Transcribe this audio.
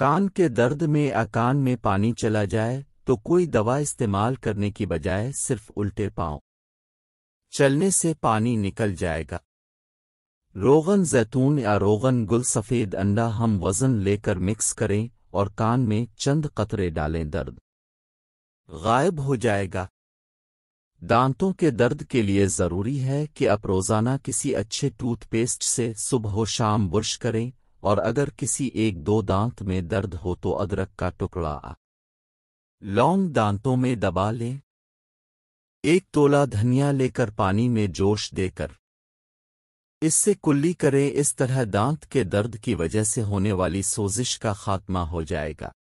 कान के दर्द में या कान में पानी चला जाए तो कोई दवा इस्तेमाल करने की बजाय सिर्फ उल्टे पांव चलने से पानी निकल जाएगा रोगन जैतून या रोगन गुल सफ़ेद अंडा हम वज़न लेकर मिक्स करें और कान में चंद कतरे डालें दर्द गायब हो जाएगा दांतों के दर्द के लिए ज़रूरी है कि आप रोज़ाना किसी अच्छे टूथपेस्ट से सुबह शाम ब्रश करें और अगर किसी एक दो दांत में दर्द हो तो अदरक का टुकड़ा लौंग दांतों में दबा लें एक तोला धनिया लेकर पानी में जोश देकर इससे कुल्ली करें इस तरह दांत के दर्द की वजह से होने वाली सोजिश का खात्मा हो जाएगा